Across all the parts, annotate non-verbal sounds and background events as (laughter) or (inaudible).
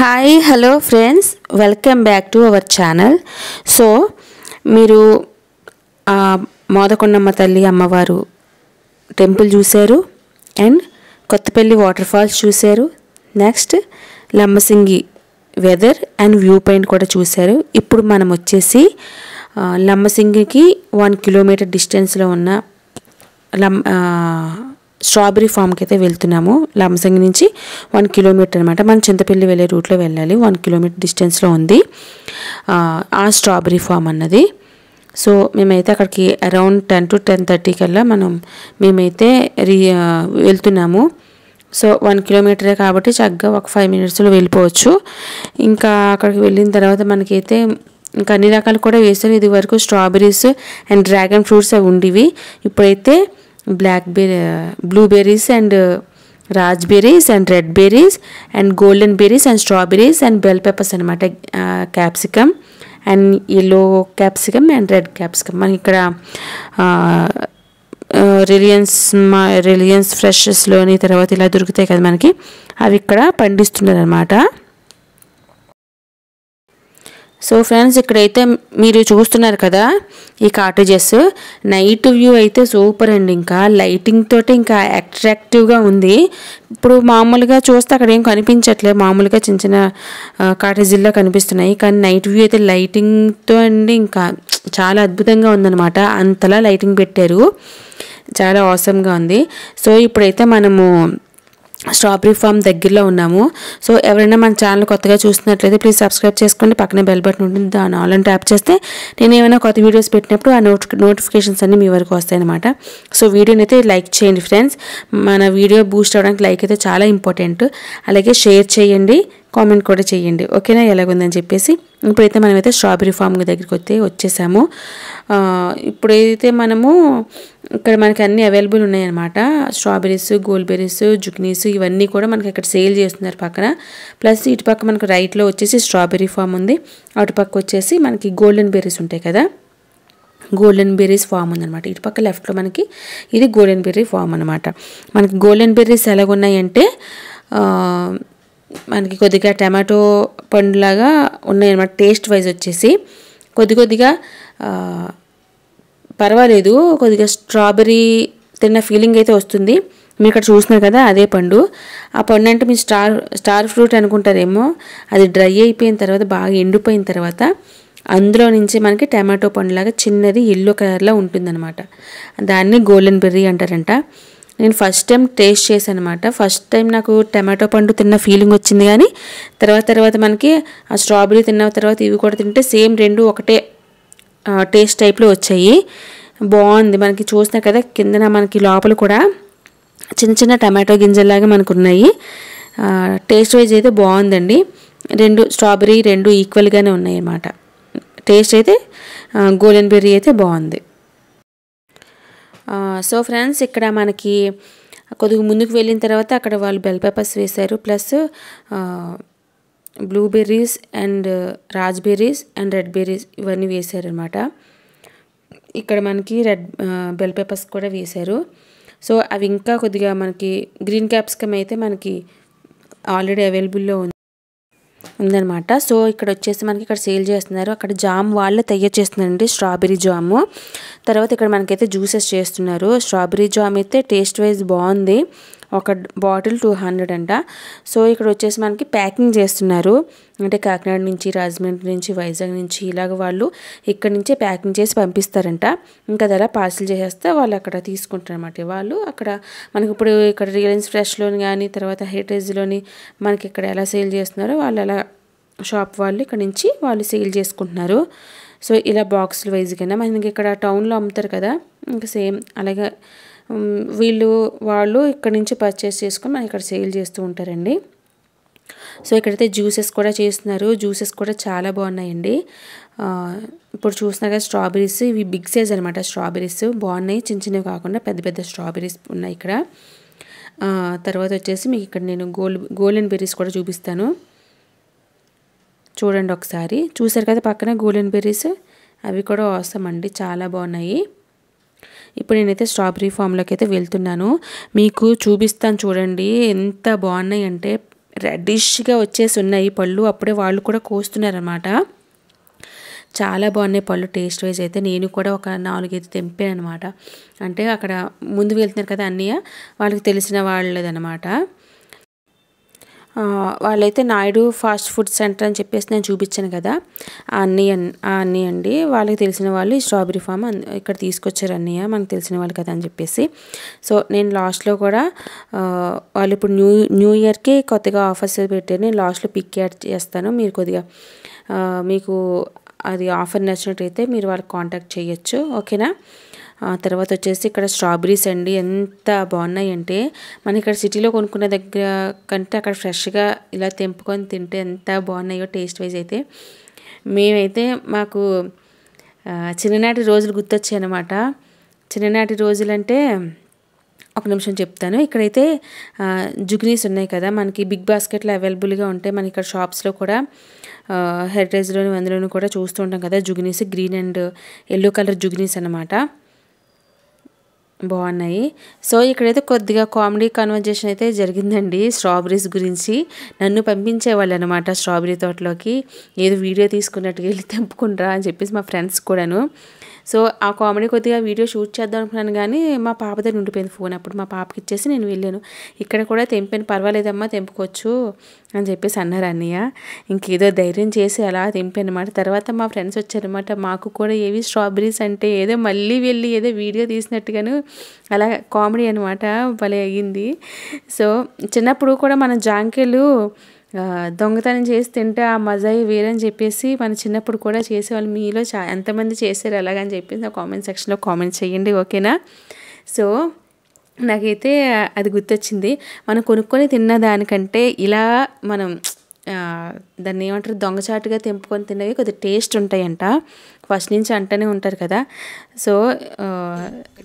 hi hello friends welcome back to our channel so మీరు మోదకొండమ్మ తల్లి అమ్మవారు టెంపుల్ చూశారు అండ్ కొత్తపల్లి వాటర్ ఫాల్స్ చూశారు next Lambasingi weather and viewpoint కూడా చూశారు ఇప్పుడు మనం వచ్చేసి లంబసింగికి వన్ కిలోమీటర్ డిస్టెన్స్లో ఉన్న లం స్ట్రాబెరీ ఫామ్కి అయితే వెళ్తున్నాము లంసంగి నుంచి వన్ కిలోమీటర్ అనమాట మనం చింతపల్లి వెళ్ళే రూట్లో వెళ్ళాలి వన్ కిలోమీటర్ డిస్టెన్స్లో ఉంది ఆ స్ట్రాబెరీ ఫామ్ అన్నది సో మేమైతే అక్కడికి around ten to ten thirty కల్లా మనం మేమైతే రీ వెళ్తున్నాము సో వన్ కిలోమీటరే కాబట్టి చక్కగా ఒక ఫైవ్ మినిట్స్లో వెళ్ళిపోవచ్చు ఇంకా అక్కడికి వెళ్ళిన తర్వాత మనకైతే ఇంకా అన్ని రకాలు కూడా వేస్తారు ఇది వరకు స్ట్రాబెరీస్ అండ్ డ్రాగన్ ఫ్రూట్స్ అవి ఉండేవి ఇప్పుడైతే black blackberry blueberries and raspberries and red berries and golden berries and strawberries and bell peppers అనమాట capsicum and yellow capsicum and red capsicum మనకి ఇక్కడ రిలయన్స్ మా రిలయన్స్ ఫ్రెషెస్లోని తర్వాత ఇలా దొరుకుతాయి కదా మనకి అవి ఇక్కడ పండిస్తున్నారు అనమాట సో ఫ్రెండ్స్ ఇక్కడైతే మీరు చూస్తున్నారు కదా ఈ కాటేజెస్ నైట్ వ్యూ అయితే సూపర్ అండి ఇంకా లైటింగ్ తోటి ఇంకా అట్రాక్టివ్గా ఉంది ఇప్పుడు మామూలుగా చూస్తే అక్కడ ఏం కనిపించట్లేదు మామూలుగా చిన్న చిన్న కాటేజీల్లో కనిపిస్తున్నాయి కానీ నైట్ వ్యూ అయితే లైటింగ్తో అండి ఇంకా చాలా అద్భుతంగా ఉందన్నమాట అంతలా లైటింగ్ పెట్టారు చాలా అవసరంగా ఉంది సో ఇప్పుడైతే మనము స్ట్రాబెరీ ఫామ్ దగ్గరలో ఉన్నాము సో ఎవరైనా మన ఛానల్ కొత్తగా చూస్తున్నట్లయితే ప్లీజ్ సబ్స్క్రైబ్ చేసుకోండి పక్కనే బెల్ బటన్ ఉంటుంది దాని ఆల్ అని ట్యాప్ చేస్తే నేను ఏమైనా కొత్త వీడియోస్ పెట్టినప్పుడు ఆ నోటిఫికేషన్స్ అన్నీ మీ వరకు వస్తాయన్నమాట సో వీడియోని అయితే లైక్ చేయండి ఫ్రెండ్స్ మన వీడియో బూస్ట్ అవ్వడానికి లైక్ అయితే చాలా ఇంపార్టెంట్ అలాగే షేర్ చేయండి కామెంట్ కూడా చేయండి ఓకేనా ఎలాగుందని చెప్పేసి ఇప్పుడైతే మనమైతే స్ట్రాబెరీ ఫామ్ దగ్గరికి వస్తే వచ్చేసాము ఇప్పుడైతే మనము ఇక్కడ మనకి అన్ని అవైలబుల్ ఉన్నాయన్నమాట స్ట్రాబెర్రీస్ గోల్బెరీస్ జుక్నీస్ ఇవన్నీ కూడా మనకి ఇక్కడ సేల్ చేస్తున్నారు పక్కన ప్లస్ ఇటు పక్క మనకు రైట్లో వచ్చేసి స్ట్రాబెర్రీ ఫామ్ ఉంది అటు పక్క వచ్చేసి మనకి గోల్డెన్ బెర్రీస్ ఉంటాయి కదా గోల్డెన్ బెర్రీస్ ఫామ్ ఉందన్నమాట ఇటు పక్క లెఫ్ట్లో మనకి ఇది గోల్డెన్ బెర్రీ ఫామ్ అనమాట మనకి గోల్డెన్ బెర్రీస్ ఎలాగున్నాయంటే మనకి కొద్దిగా టమాటో పండులాగా ఉన్నాయన్నమాట టేస్ట్ వైజ్ వచ్చేసి కొద్ది కొద్దిగా పర్వాలేదు కొద్దిగా స్ట్రాబెరీ తిన్న ఫీలింగ్ అయితే వస్తుంది మీరు ఇక్కడ చూస్తున్నారు కదా అదే పండు ఆ పండు అంటే మీరు స్టార్ స్టార్ ఫ్రూట్ అనుకుంటారేమో అది డ్రై అయిపోయిన తర్వాత బాగా ఎండిపోయిన తర్వాత అందులో నుంచి మనకి టమాటో పండులాగా చిన్నది ఎల్లో కలర్లో ఉంటుందన్నమాట దాన్ని గోల్డెన్ బెర్రీ అంటారంట నేను ఫస్ట్ టైం టేస్ట్ చేశాను అనమాట ఫస్ట్ టైం నాకు టమాటో పండు తిన్న ఫీలింగ్ వచ్చింది కానీ తర్వాత తర్వాత మనకి ఆ స్ట్రాబెరీ తిన్న తర్వాత ఇవి కూడా తింటే సేమ్ రెండు ఒకటే టేస్ట్ టైప్లో వచ్చాయి బాగుంది మనకి చూసినా కదా కిందన మనకి లోపల కూడా చిన్న చిన్న టమాటో గింజల్లాగా మనకు ఉన్నాయి టేస్ట్ వైజ్ అయితే బాగుందండి రెండు స్ట్రాబెరీ రెండు ఈక్వల్గానే ఉన్నాయి అన్నమాట టేస్ట్ అయితే గోల్డెన్ బెర్రీ అయితే బాగుంది సో ఫ్రెండ్స్ ఇక్కడ మనకి కొద్దిగా ముందుకు వెళ్ళిన తర్వాత అక్కడ వాళ్ళు బెల్ పేపర్స్ వేశారు plus blueberries and uh, raspberries and red berries ఇవన్నీ వేశారనమాట ఇక్కడ మనకి రెడ్ uh, బెల్ పేపర్స్ కూడా వేశారు సో అవి ఇంకా కొద్దిగా మనకి గ్రీన్ క్యాప్సికమ్ అయితే మనకి ఆల్రెడీ అవైలబుల్లో ఉంది ఉందనమాట సో ఇక్కడ వచ్చేసి మనకి ఇక్కడ సేల్ చేస్తున్నారు అక్కడ జామ్ వాళ్ళు తయారు చేస్తున్నారండి స్ట్రాబెరీ జాము తర్వాత ఇక్కడ మనకైతే జ్యూసెస్ చేస్తున్నారు స్ట్రాబెరీ జామ్ అయితే టేస్ట్ వైజ్ బాగుంది ఒక బాటిల్ టూ హండ్రెడ్ అంట సో ఇక్కడ వచ్చేసి మనకి ప్యాకింగ్ చేస్తున్నారు అంటే కాకినాడ నుంచి రాజమండ్రి నుంచి వైజాగ్ నుంచి ఇలాగ వాళ్ళు ఇక్కడ నుంచే ప్యాకింగ్ చేసి పంపిస్తారంట ఇంకా అది పార్సిల్ చేసేస్తే వాళ్ళు అక్కడ అనమాట వాళ్ళు అక్కడ మనకి ఇప్పుడు ఇక్కడ రిలయన్స్ ఫ్రెష్లోని కానీ తర్వాత హెరిటేజ్లోని మనకి ఇక్కడ ఎలా సేల్ చేస్తున్నారో వాళ్ళు ఎలా షాప్ వాళ్ళు ఇక్కడ నుంచి వాళ్ళు సేల్ చేసుకుంటున్నారు సో ఇలా బాక్సులు వైజ్గా మనకి ఇక్కడ టౌన్లో అమ్ముతారు కదా ఇంకా సేమ్ అలాగే వీళ్ళు వాళ్ళు ఇక్కడ నుంచి పర్చేస్ చేసుకొని మనం ఇక్కడ సేల్ చేస్తూ ఉంటారండి సో ఇక్కడైతే జ్యూసెస్ కూడా చేస్తున్నారు జ్యూసెస్ కూడా చాలా బాగున్నాయండి ఇప్పుడు చూస్తున్నారు కదా స్ట్రాబెరీస్ ఇవి బిగ్ సైజ్ అనమాట స్ట్రాబెరీస్ బాగున్నాయి చిన్న చిన్నవి కాకుండా పెద్ద పెద్ద స్ట్రాబెరీస్ ఉన్నాయి ఇక్కడ తర్వాత వచ్చేసి మీకు ఇక్కడ నేను గోల్ గోల్డెన్ బెర్రీస్ కూడా చూపిస్తాను చూడండి ఒకసారి చూసారు కదా పక్కన గోల్డెన్ బెర్రీస్ అవి కూడా అవసరం అండి చాలా బాగున్నాయి ఇప్పుడు నేనైతే స్ట్రాబెరీ ఫామ్లోకి అయితే వెళ్తున్నాను మీకు చూపిస్తాను చూడండి ఎంత బాగున్నాయి అంటే రెడ్డిష్గా వచ్చేసి ఉన్నాయి పళ్ళు అప్పుడే వాళ్ళు కూడా కోస్తున్నారనమాట చాలా బాగున్నాయి పళ్ళు టేస్ట్ వైజ్ అయితే నేను కూడా ఒక నాలుగైదు తెంపాను అనమాట అంటే అక్కడ ముందు వెళ్తున్నారు కదా అన్నయ్య వాళ్ళకి తెలిసిన వాళ్ళదనమాట వాళ్ళైతే నాయుడు ఫాస్ట్ ఫుడ్ సెంటర్ అని చెప్పేసి నేను చూపించాను కదా అన్నయ్య అన్నయ్య అండి వాళ్ళకి తెలిసిన వాళ్ళు ఈ స్ట్రాబెరీ ఫామ్ ఇక్కడ తీసుకొచ్చారు అన్నయ్య మనకు తెలిసిన వాళ్ళు కదా అని చెప్పేసి సో నేను లాస్ట్లో కూడా వాళ్ళు ఇప్పుడు న్యూ న్యూ ఇయర్కి కొత్తగా ఆఫర్స్ పెట్టారు నేను లాస్ట్లో పిక్ యాడ్ చేస్తాను మీరు కొద్దిగా మీకు అది ఆఫర్ నచ్చినట్టయితే మీరు వాళ్ళకి కాంటాక్ట్ చేయొచ్చు ఓకేనా తర్వాత వచ్చేసి ఇక్కడ స్ట్రాబెరీస్ అండి ఎంత బాగున్నాయి అంటే మన ఇక్కడ సిటీలో కొనుక్కునే దగ్గర కంటే అక్కడ ఫ్రెష్గా ఇలా తెంపుకొని తింటే ఎంత బాగున్నాయో టేస్ట్ వైజ్ అయితే మేమైతే మాకు చిన్ననాటి రోజులు గుర్తొచ్చాయి అనమాట చిన్ననాటి రోజులంటే ఒక నిమిషం చెప్తాను ఇక్కడైతే జుగ్నీస్ ఉన్నాయి కదా మనకి బిగ్ బాస్కెట్లో అవైలబుల్గా ఉంటాయి మనకి ఇక్కడ షాప్స్లో కూడా హెరిటేజ్లోని అందులోనూ కూడా చూస్తూ ఉంటాం కదా జుగ్నీస్ గ్రీన్ అండ్ ఎల్లో కలర్ జుగ్నీస్ అనమాట బాగున్నాయి సో ఇక్కడైతే కొద్దిగా కామెడీ కన్వర్జేషన్ అయితే జరిగిందండి స్ట్రాబెరీస్ గురించి నన్ను పంపించేవాళ్ళు అనమాట స్ట్రాబెరీ తోటలోకి ఏదో వీడియో తీసుకున్నట్టుగా వెళ్ళి తెంపుకుంటారా అని చెప్పేసి మా ఫ్రెండ్స్ కూడాను సో ఆ కామెడీ కొద్దిగా వీడియో షూట్ చేద్దాం అనుకున్నాను కానీ మా పాప దగ్గర ఉండిపోయింది ఫోన్ అప్పుడు మా పాపకి ఇచ్చేసి నేను వెళ్ళాను ఇక్కడ కూడా తెంపాను పర్వాలేదమ్మా తెంపుకోవచ్చు అని చెప్పేసి అన్నారు అన్నయ్య ఇంకేదో ధైర్యం చేసి అలా తెంపానమాట తర్వాత మా ఫ్రెండ్స్ వచ్చారనమాట మాకు కూడా ఏవి స్ట్రాబెరీస్ అంటే ఏదో మళ్ళీ వెళ్ళి ఏదో వీడియో తీసినట్టుగాను అలా కామెడీ అనమాట భలే అయ్యింది సో చిన్నప్పుడు కూడా మన జాంకెలు దొంగతనం చేసి తింటే ఆ మజాయి వేరని చెప్పేసి మన చిన్నప్పుడు కూడా చేసేవాళ్ళు మీలో చా ఎంతమంది చేశారు ఎలాగని చెప్పేసి నా కామెంట్ సెక్షన్లో కామెంట్ చేయండి ఓకేనా సో నాకైతే అది గుర్తొచ్చింది మనం కొనుక్కొని తిన్న దానికంటే ఇలా మనం దాన్ని ఏమంటారు దొంగచాటుగా తెంపుకొని తిన్నవి కొద్దిగా టేస్ట్ ఉంటాయంట ఫస్ట్ నుంచి అంటనే ఉంటారు కదా సో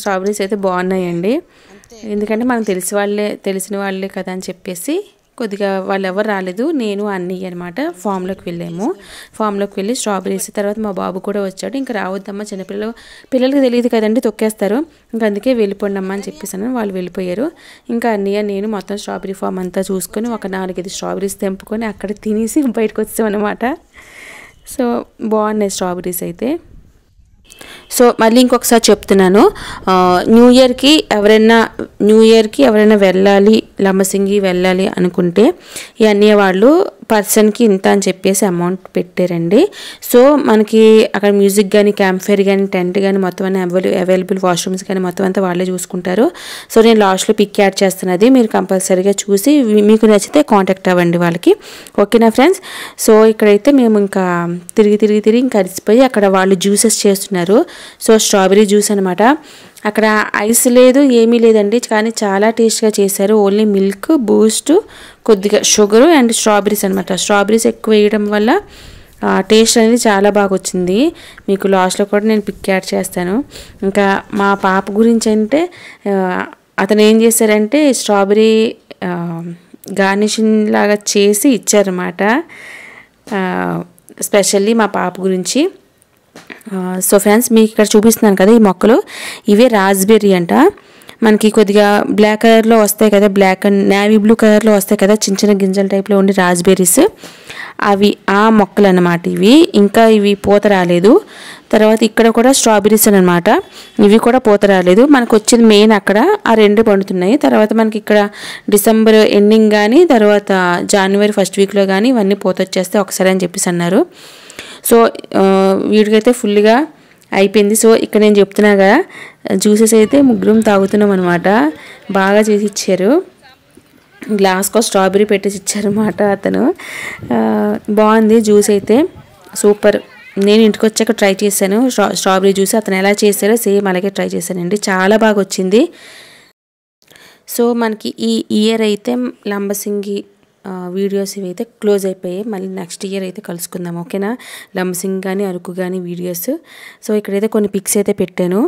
స్ట్రాబెరీస్ అయితే బాగున్నాయండి ఎందుకంటే మనకు తెలిసి వాళ్ళే తెలిసిన వాళ్ళే కదా అని చెప్పేసి కొద్దిగా వాళ్ళు ఎవరు రాలేదు నేను అన్ని అనమాట ఫామ్లోకి వెళ్ళాము ఫామ్లోకి వెళ్ళి స్ట్రాబెరీస్ తర్వాత మా బాబు కూడా వచ్చాడు ఇంకా రావద్దమ్మా చిన్నపిల్లలు పిల్లలకి తెలియదు కదండి తొక్కేస్తారు ఇంకా అందుకే వెళ్ళిపోండి అమ్మా అని చెప్పేసాను వాళ్ళు వెళ్ళిపోయారు ఇంకా అన్నయ్య నేను మొత్తం స్ట్రాబెరీ ఫామ్ అంతా చూసుకొని ఒక నాలుగైదు స్ట్రాబెరీస్ తెంపుకొని అక్కడ తినేసి (laughs) బయటకు వచ్చామన్నమాట సో బాగున్నాయి స్ట్రాబెరీస్ అయితే సో మళ్ళీ ఇంకొకసారి చెప్తున్నాను న్యూ ఇయర్కి ఎవరైనా న్యూ ఇయర్కి ఎవరైనా వెళ్ళాలి లంబసింగి వెళ్ళాలి అనుకుంటే ఇవన్నీ వాళ్ళు పర్సన్కి ఇంత అని చెప్పేసి అమౌంట్ పెట్టారండి సో మనకి అక్కడ మ్యూజిక్ కానీ క్యాంప్ ఫైర్ కానీ టెంట్ కానీ మొత్తం అన్ని అవైలబుల్ అవైలబుల్ వాష్రూమ్స్ కానీ మొత్తం అంతా వాళ్ళే చూసుకుంటారు సో నేను లాస్ట్లో పిక్ యాడ్ చేస్తున్నది మీరు కంపల్సరీగా చూసి మీకు నచ్చితే కాంటాక్ట్ అవ్వండి వాళ్ళకి ఓకేనా ఫ్రెండ్స్ సో ఇక్కడైతే మేము ఇంకా తిరిగి తిరిగి తిరిగి ఇంకా అరిసిపోయి అక్కడ వాళ్ళు జ్యూసెస్ చేస్తున్నారు సో స్ట్రాబెరీ జ్యూస్ అనమాట అక్కడ ఐస్ లేదు ఏమీ లేదండి కానీ చాలా టేస్ట్గా చేశారు ఓన్లీ మిల్క్ బూస్ట్ కొద్దిగా షుగరు అండ్ స్ట్రాబెరీస్ అనమాట స్ట్రాబెరీస్ ఎక్కువ వేయడం వల్ల టేస్ట్ అనేది చాలా బాగా వచ్చింది మీకు లాస్ట్లో కూడా నేను పిక్ యాడ్ చేస్తాను ఇంకా మా పాప గురించి అంటే అతను ఏం చేశారంటే స్ట్రాబెరీ గార్నిషింగ్ లాగా చేసి ఇచ్చారన్నమాట స్పెషల్లీ మా పాప గురించి సో ఫ్రెండ్స్ మీకు ఇక్కడ చూపిస్తున్నాను కదా ఈ మొక్కలు ఇవే రాస్బెర్రీ అంట మనకి కొద్దిగా బ్లాక్ కలర్లో వస్తాయి కదా బ్లాక్ అండ్ నేవీ బ్లూ కలర్లో వస్తాయి కదా చిన్న చిన్న గింజల టైప్లో ఉండి రాస్బెర్రీస్ అవి ఆ మొక్కలు అన్నమాట ఇవి ఇంకా ఇవి పూత రాలేదు తర్వాత ఇక్కడ కూడా స్ట్రాబెర్రీస్ అనమాట ఇవి కూడా పూత రాలేదు మనకు వచ్చేది మెయిన్ అక్కడ ఆ రెండు పండుతున్నాయి తర్వాత మనకి ఇక్కడ డిసెంబర్ ఎండింగ్ కానీ తర్వాత జనవరి ఫస్ట్ వీక్లో కానీ ఇవన్నీ పూత వచ్చేస్తే ఒకసారి అని చెప్పేసి అన్నారు సో వీడికైతే ఫుల్గా అయిపోయింది సో ఇక్కడ నేను చెప్తున్నా కదా జ్యూసెస్ అయితే ముగ్గురం తాగుతున్నాం అనమాట బాగా చేసి ఇచ్చారు గ్లాస్కో స్ట్రాబెరీ పెట్టేసి ఇచ్చారన్నమాట అతను బాగుంది జ్యూస్ అయితే సూపర్ నేను ఇంటికి వచ్చాక ట్రై చేశాను స్ట్రాబెరీ జ్యూస్ అతను ఎలా చేశారో సేమ్ అలాగే ట్రై చేశానండి చాలా బాగా వచ్చింది సో మనకి ఈ ఇయర్ అయితే లంబసింగి వీడియోస్ ఇవైతే క్లోజ్ అయిపోయాయి మళ్ళీ నెక్స్ట్ ఇయర్ అయితే కలుసుకుందాం ఓకేనా లంసింగ్ కానీ అరకు కానీ వీడియోస్ సో ఇక్కడైతే కొన్ని పిక్స్ అయితే పెట్టాను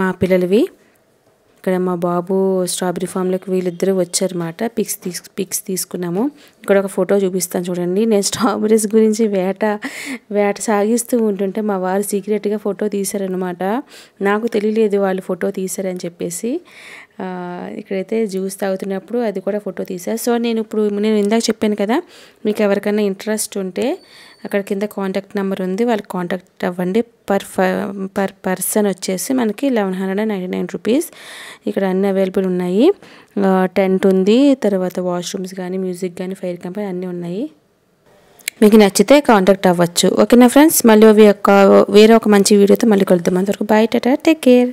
మా పిల్లలవి ఇక్కడ మా బాబు స్ట్రాబెరీ ఫామ్లోకి వీళ్ళిద్దరూ వచ్చారన్నమాట పిక్స్ తీసు పిక్స్ తీసుకున్నాము ఇక్కడ ఒక ఫోటో చూపిస్తాను చూడండి నేను స్ట్రాబెరీస్ గురించి వేట వేట సాగిస్తూ ఉంటుంటే మా వారు సీక్రెట్గా ఫోటో తీశారనమాట నాకు తెలియలేదు వాళ్ళు ఫోటో తీశారని చెప్పేసి ఇక్కడైతే జ్యూస్ తాగుతున్నప్పుడు అది కూడా ఫోటో తీసాను సో నేను ఇప్పుడు నేను ఇందాక చెప్పాను కదా మీకు ఎవరికైనా ఇంట్రెస్ట్ ఉంటే అక్కడ కింద కాంటాక్ట్ నెంబర్ ఉంది వాళ్ళకి కాంటాక్ట్ అవ్వండి పర్ పర్ పర్సన్ వచ్చేసి మనకి eleven hundred and ninety nine rupees ఇక్కడ అన్ని అవైలబుల్ ఉన్నాయి టెంట్ ఉంది తర్వాత వాష్రూమ్స్ కానీ మ్యూజిక్ కానీ ఫైర్ కంపెనీ అన్నీ ఉన్నాయి మీకు నచ్చితే కాంటాక్ట్ అవ్వచ్చు ఓకేనా ఫ్రెండ్స్ మళ్ళీ ఒక వేరే ఒక మంచి వీడియోతో మళ్ళీ కలుద్దాం అంతవరకు బయట టేక్ కేర్